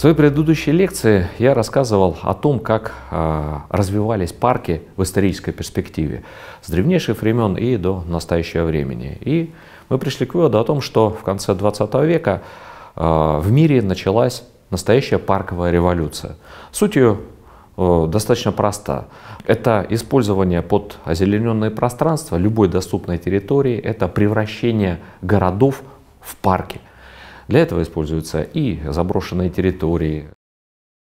В своей предыдущей лекции я рассказывал о том, как э, развивались парки в исторической перспективе с древнейших времен и до настоящего времени. И мы пришли к выводу о том, что в конце 20 века э, в мире началась настоящая парковая революция. Сутью э, достаточно проста. Это использование под озелененные пространства любой доступной территории, это превращение городов в парки. Для этого используются и заброшенные территории,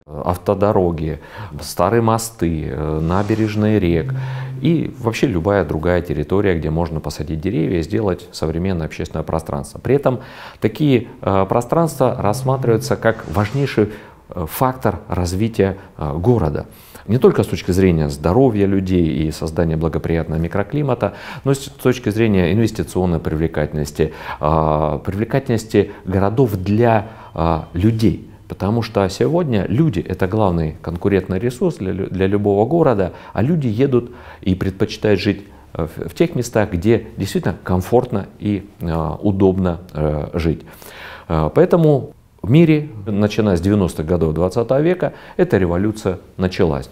э, автодороги, старые мосты, э, набережные рек и вообще любая другая территория, где можно посадить деревья и сделать современное общественное пространство. При этом такие э, пространства рассматриваются как важнейший фактор развития города не только с точки зрения здоровья людей и создания благоприятного микроклимата, но и с точки зрения инвестиционной привлекательности, а, привлекательности городов для а, людей. Потому что сегодня люди – это главный конкурентный ресурс для, для любого города, а люди едут и предпочитают жить э, в тех местах, где действительно комфортно и э, удобно э, жить. Э, поэтому в мире, начиная с 90-х годов 20 -го века, эта революция началась.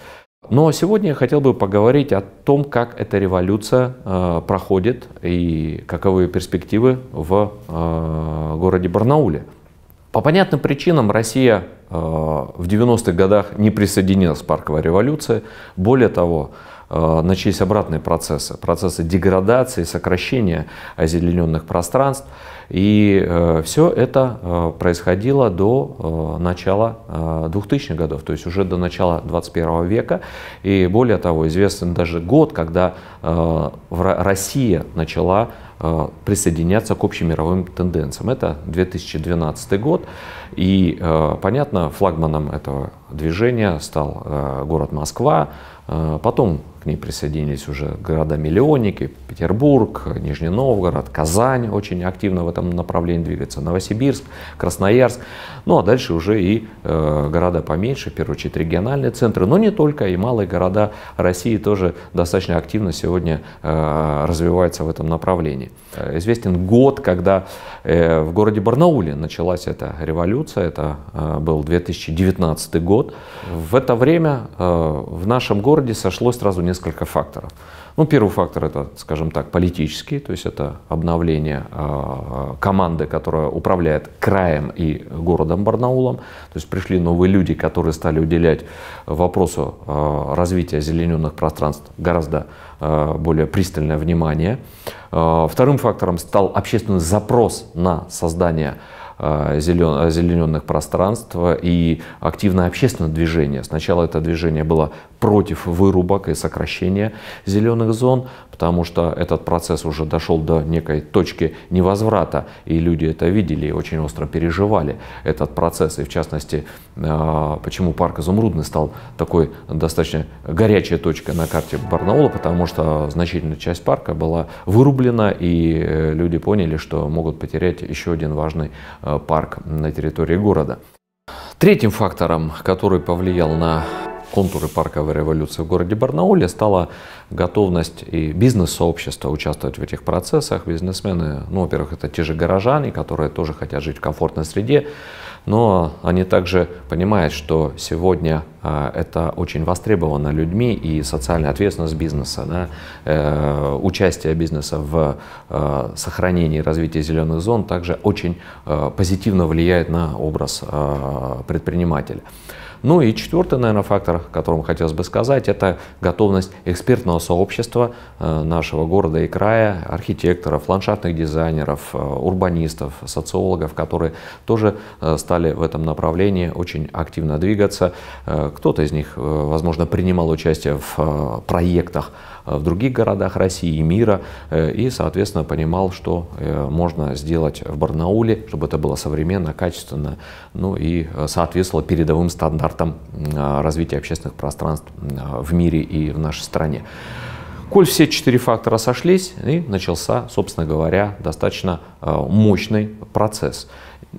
Но сегодня я хотел бы поговорить о том, как эта революция э, проходит и каковы перспективы в э, городе Барнауле. По понятным причинам Россия э, в 90-х годах не присоединилась к парковой революции. Более того, Э, начались обратные процессы, процессы деградации, сокращения озелененных пространств. И э, все это э, происходило до начала 2000-х годов, то есть уже до начала 21 века. И более того, известен даже год, когда Россия начала присоединяться к общим мировым тенденциям. Это 2012 год, и, понятно, флагманом этого движения стал город Москва, потом ней присоединились уже города-миллионники, Петербург, Нижний Новгород, Казань очень активно в этом направлении двигается, Новосибирск, Красноярск, ну а дальше уже и э, города поменьше, в первую очередь региональные центры, но не только, и малые города России тоже достаточно активно сегодня э, развиваются в этом направлении. Э, известен год, когда э, в городе Барнауле началась эта революция, это э, был 2019 год. В это время э, в нашем городе сошлось сразу несколько несколько факторов. Ну, первый фактор это, скажем так, политический, то есть это обновление э, команды, которая управляет краем и городом Барнаулом. То есть пришли новые люди, которые стали уделять вопросу э, развития зелененных пространств гораздо э, более пристальное внимание. Э, вторым фактором стал общественный запрос на создание зелен, пространств и активное общественное движение. Сначала это движение было против вырубок и сокращения зеленых зон, потому что этот процесс уже дошел до некой точки невозврата, и люди это видели и очень остро переживали этот процесс. И в частности, а, почему парк Изумрудный стал такой достаточно горячей точкой на карте Барнаула, потому что значительная часть парка была вырублена, и э, люди поняли, что могут потерять еще один важный а, парк на территории города. Третьим фактором, который повлиял на контуры парковой революции в городе Барнауле стала готовность и бизнес-сообщества участвовать в этих процессах. Бизнесмены, ну, во-первых, это те же горожане, которые тоже хотят жить в комфортной среде, но они также понимают, что сегодня а, это очень востребовано людьми и социальная ответственность бизнеса, да, э, участие бизнеса в э, сохранении и развитии зеленых зон также очень э, позитивно влияет на образ предпринимателя. Ну и четвертый, наверное, фактор, о котором хотелось бы сказать, это готовность экспертного сообщества э, нашего города и края, архитекторов, ландшафтных дизайнеров, э, урбанистов, социологов, которые тоже э, стали в этом направлении очень активно двигаться. Кто-то из них, возможно, принимал участие в проектах, Э, в других городах России и мира, э, и, соответственно, понимал, что э, можно сделать в Барнауле, чтобы это было современно, качественно, ну и соответствовало передовым стандартам а, развития общественных пространств а, в мире и в нашей стране. Коль все четыре фактора сошлись, и начался, собственно говоря, достаточно мощный процесс.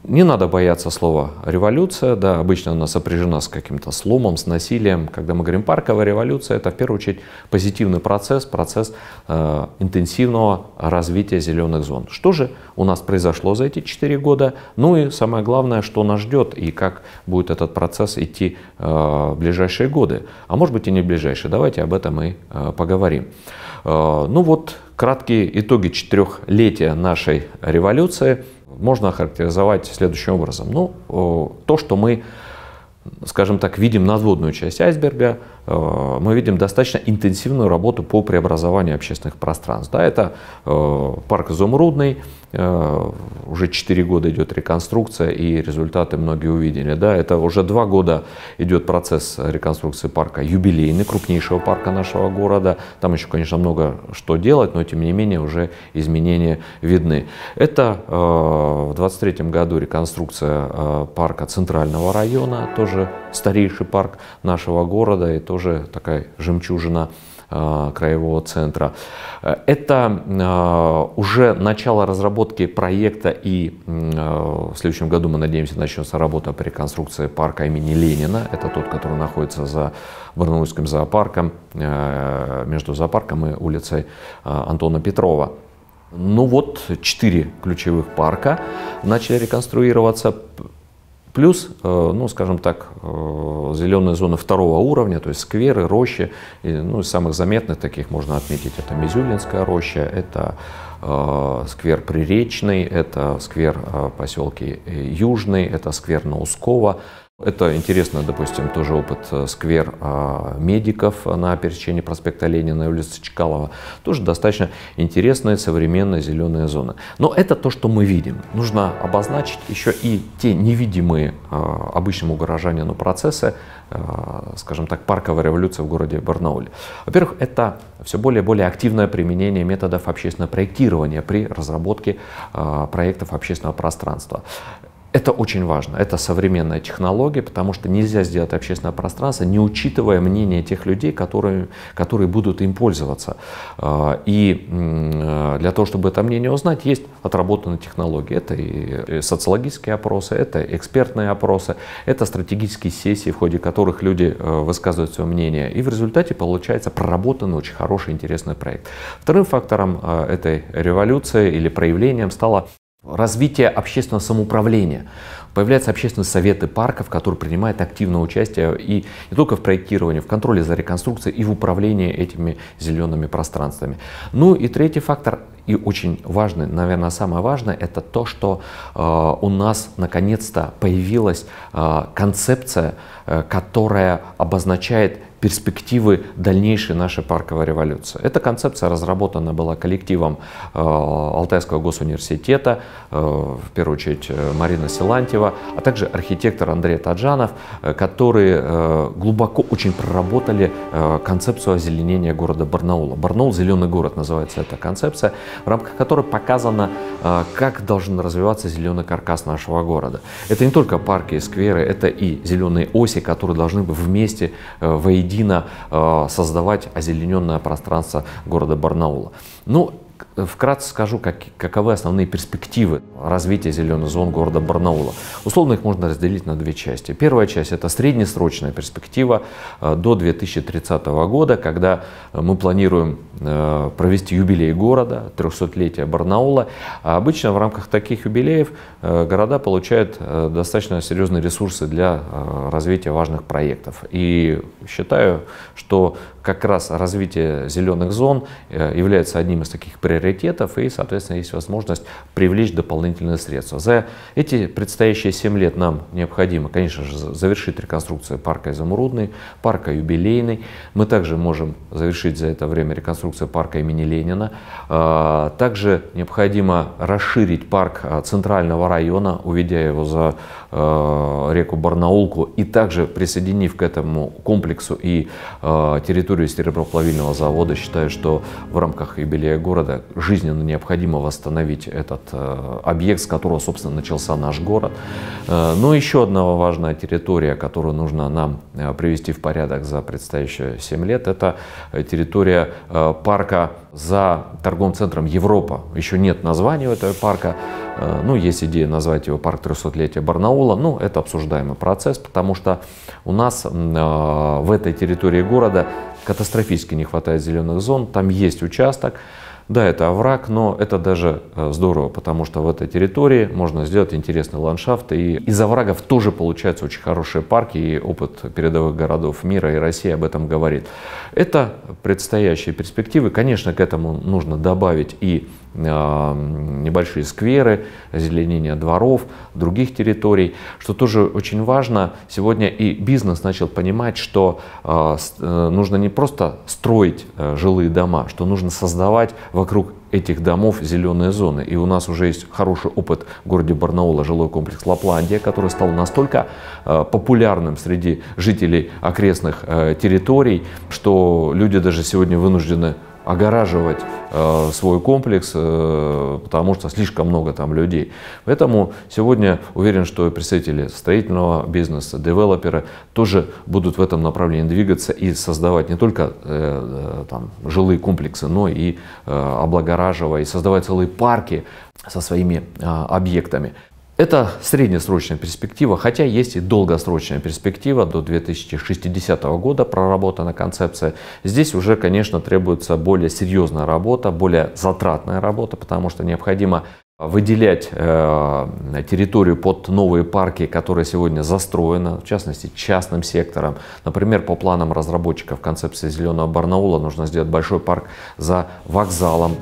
Не надо бояться слова революция, да, обычно она сопряжена с каким-то сломом, с насилием. Когда мы говорим парковая революция, это в первую очередь позитивный процесс, процесс э, интенсивного развития зеленых зон. Что же у нас произошло за эти четыре года? Ну и самое главное, что нас ждет и как будет этот процесс идти э, в ближайшие годы. А может быть и не в ближайшие, давайте об этом и э, поговорим. Э, ну вот краткие итоги четырехлетия нашей революции – можно охарактеризовать следующим образом. Ну, э, то, что мы, скажем так, видим надводную часть айсберга – Э, мы видим достаточно интенсивную работу по преобразованию общественных пространств. Да, это э, парк Изумрудный, э, уже 4 года идет реконструкция, и результаты многие увидели. Да, это уже 2 года идет процесс реконструкции парка юбилейный, крупнейшего парка нашего города. Там еще, конечно, много что делать, но тем не менее уже изменения видны. Это в 23 году реконструкция парка Центрального района, тоже старейший парк нашего города, и тоже тоже такая жемчужина а, краевого центра. Э, это а, уже начало разработки проекта и а, в следующем году мы надеемся начнется работа по реконструкции парка имени Ленина. Это тот, который находится за Барнаульским зоопарком, э, между зоопарком и улицей Антона Петрова. Ну вот, четыре ключевых парка начали реконструироваться. Плюс, э, ну, скажем так, э, зеленые зоны второго уровня, то есть скверы, рощи, ну, из самых заметных таких можно отметить, это Мизюлинская роща, это э, сквер Приречный, это сквер поселки Южный, это сквер Наускова. Это интересно, допустим, тоже опыт э, сквер а, медиков на пересечении проспекта Ленина и улицы Чкалова. Тоже достаточно интересная современная зеленая зона. Но это то, что мы видим. Нужно обозначить еще и те невидимые а, обычному горожанину процессы, а, скажем так, парковой революции в городе Барнауле. Во-первых, это все более и более активное применение методов общественного проектирования при разработке проектов общественного пространства. Это очень важно, это современная технология, потому что нельзя сделать общественное пространство, не учитывая мнение тех людей, которые, которые будут им пользоваться. А, и для того, чтобы это мнение узнать, есть отработанные технологии. Это и социологические опросы, это экспертные опросы, это стратегические сессии, в ходе которых люди э, высказывают свое мнение. И в результате получается проработанный очень хороший, интересный проект. Вторым фактором э, этой революции или проявлением стало развитие общественного самоуправления. Появляются общественные советы парков, которые принимают активное участие и не только в проектировании, в контроле за реконструкцией и в управлении этими зелеными пространствами. Ну и третий фактор и очень важный, наверное, самое важное, это то, что э, у нас наконец-то появилась э, концепция, э, которая обозначает перспективы дальнейшей нашей парковой революции. Эта концепция разработана была коллективом э, Алтайского госуниверситета, э, в первую очередь э, Марина Силантьева, а также архитектор Андрей Таджанов, э, которые э, глубоко очень проработали э, концепцию озеленения города Барнаула. Барнаул – зеленый город называется эта концепция в рамках которой показано, э, как должен развиваться зеленый каркас нашего города. Это не только парки и скверы, это и зеленые оси, которые должны вместе, э, воедино э, создавать озелененное пространство города Барнаула. Ну, Вкратце скажу, как, каковы основные перспективы развития зеленых зон города Барнаула. Условно их можно разделить на две части. Первая часть – это среднесрочная перспектива э, до 2030 года, когда э, мы планируем э, провести юбилей города, 300-летие Барнаула. А обычно в рамках таких юбилеев города получают достаточно серьезные ресурсы для развития важных проектов. И считаю, что как раз развитие зеленых зон является одним из таких приоритетов приоритетов и, соответственно, есть возможность привлечь дополнительные средства. За эти предстоящие 7 лет нам необходимо, конечно же, завершить реконструкцию парка Изумрудный, парка Юбилейный. Мы также можем завершить за это время реконструкцию парка имени Ленина. А, также необходимо расширить парк а, центрального района, уведя его за а, реку Барнаулку и также присоединив к этому комплексу и территорию сереброплавильного завода, считаю, что в рамках юбилея города жизненно необходимо восстановить этот э, объект, с которого, собственно, начался наш город. Э, но еще одна важная территория, которую нужно нам э, привести в порядок за предстоящие 7 лет, это территория парка за торговым центром Европа. Еще нет названия у этого парка. Ну, есть идея назвать его парк 300-летия Барнаула. Ну, это обсуждаемый процесс, потому что у нас в этой территории города катастрофически не хватает зеленых зон. Там есть участок, да, это овраг, но это даже э, здорово, потому что в этой территории можно сделать интересный ландшафт. И из оврагов тоже получаются очень хорошие парки, и опыт передовых городов мира и России об этом говорит. Это предстоящие перспективы. Конечно, к этому нужно добавить и Э, небольшие скверы, озеленение дворов, других территорий, что тоже очень важно. Сегодня и бизнес начал понимать, что э, э, нужно не просто строить жилые дома, что нужно создавать вокруг этих домов зеленые зоны. И у нас уже есть хороший опыт в городе Барнаула, жилой комплекс Лапландия, который стал настолько популярным среди жителей окрестных территорий, что люди даже сегодня вынуждены огораживать э, свой комплекс, э, потому что слишком много там людей. Поэтому сегодня уверен, что представители строительного бизнеса, девелоперы тоже будут в этом направлении двигаться и создавать не только э, э там, жилые комплексы, но и э, облагораживая, создавать целые парки со своими э, объектами. Это среднесрочная перспектива, хотя есть и долгосрочная перспектива до 2060 года проработана концепция. Здесь уже, конечно, требуется более серьезная работа, более затратная работа, потому что необходимо выделять э, территорию под новые парки, которые сегодня застроены, в частности, частным сектором. Например, по планам разработчиков концепции «Зеленого Барнаула» нужно сделать большой парк за вокзалом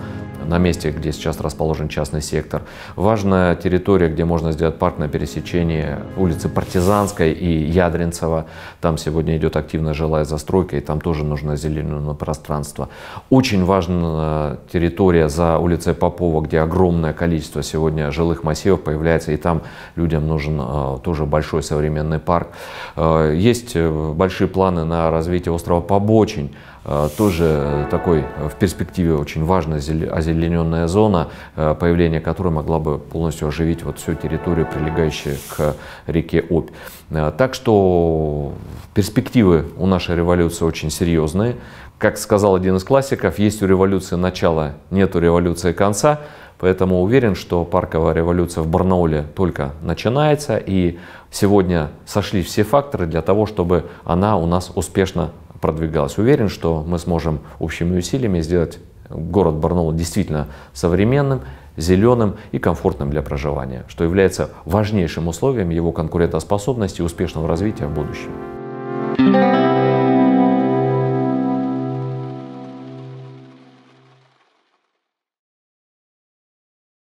на месте, где сейчас расположен частный сектор. Важная территория, где можно сделать парк на пересечении улицы Партизанской и Ядринцева. Там сегодня идет активно жилая застройка, и там тоже нужно зеленое пространство. Очень важна э, территория за улицей Попова, где огромное количество сегодня жилых массивов появляется, и там людям нужен э, тоже большой современный парк. Э, есть большие планы на развитие острова Побочень. Э, тоже такой в перспективе очень важная озелененная зона, э, появление которой могла бы полностью оживить вот всю территорию, прилегающую к реке Обь. Э, так что перспективы у нашей революции очень серьезные. Как сказал один из классиков, есть у революции начало, нет у революции конца. Поэтому уверен, что парковая революция в Барнауле только начинается. И сегодня сошли все факторы для того, чтобы она у нас успешно продвигалась. Уверен, что мы сможем общими усилиями сделать город Барнаул действительно современным, зеленым и комфортным для проживания, что является важнейшим условием его конкурентоспособности и успешного развития в будущем.